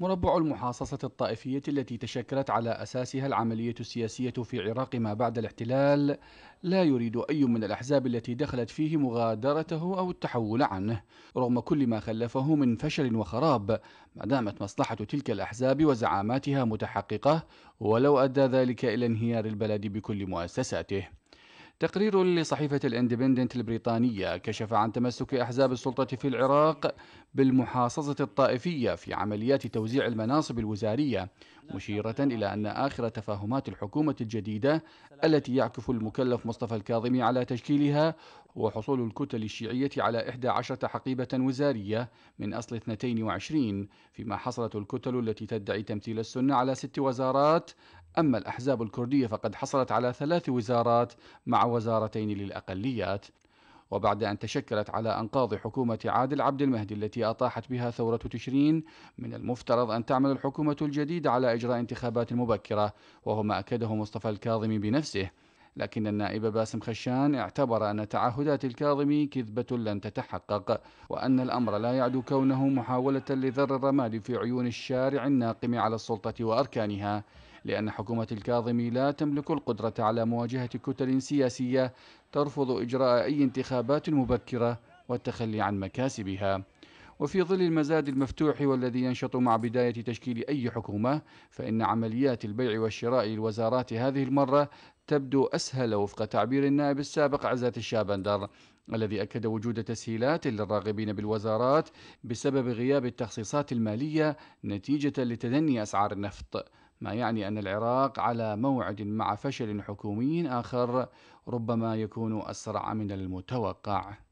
مربع المحاصصة الطائفية التي تشكلت على أساسها العملية السياسية في عراق ما بعد الاحتلال لا يريد أي من الأحزاب التي دخلت فيه مغادرته أو التحول عنه رغم كل ما خلفه من فشل وخراب ما دامت مصلحة تلك الأحزاب وزعاماتها متحققة ولو أدى ذلك إلى انهيار البلد بكل مؤسساته تقرير لصحيفة الاندبندنت البريطانية كشف عن تمسك أحزاب السلطة في العراق بالمحاصصة الطائفية في عمليات توزيع المناصب الوزارية مشيرة إلى أن آخر تفاهمات الحكومة الجديدة التي يعكف المكلف مصطفى الكاظمي على تشكيلها وحصول الكتل الشيعية على 11 حقيبة وزارية من أصل 22 فيما حصلت الكتل التي تدعي تمثيل السنة على ست وزارات أما الأحزاب الكردية فقد حصلت على ثلاث وزارات مع وزارتين للأقليات وبعد أن تشكلت على أنقاض حكومة عادل عبد المهدي التي أطاحت بها ثورة تشرين من المفترض أن تعمل الحكومة الجديدة على إجراء انتخابات مبكرة وهو ما أكده مصطفى الكاظمي بنفسه لكن النائب باسم خشان اعتبر أن تعهدات الكاظمي كذبة لن تتحقق وأن الأمر لا يعدو كونه محاولة لذر الرماد في عيون الشارع الناقم على السلطة وأركانها لأن حكومة الكاظمي لا تملك القدرة على مواجهة كتل سياسية ترفض إجراء أي انتخابات مبكرة والتخلي عن مكاسبها وفي ظل المزاد المفتوح والذي ينشط مع بداية تشكيل أي حكومة فإن عمليات البيع والشراء للوزارات هذه المرة تبدو أسهل وفق تعبير النائب السابق عزات الشابندر الذي أكد وجود تسهيلات للراغبين بالوزارات بسبب غياب التخصيصات المالية نتيجة لتدني أسعار النفط ما يعني أن العراق على موعد مع فشل حكومي آخر ربما يكون أسرع من المتوقع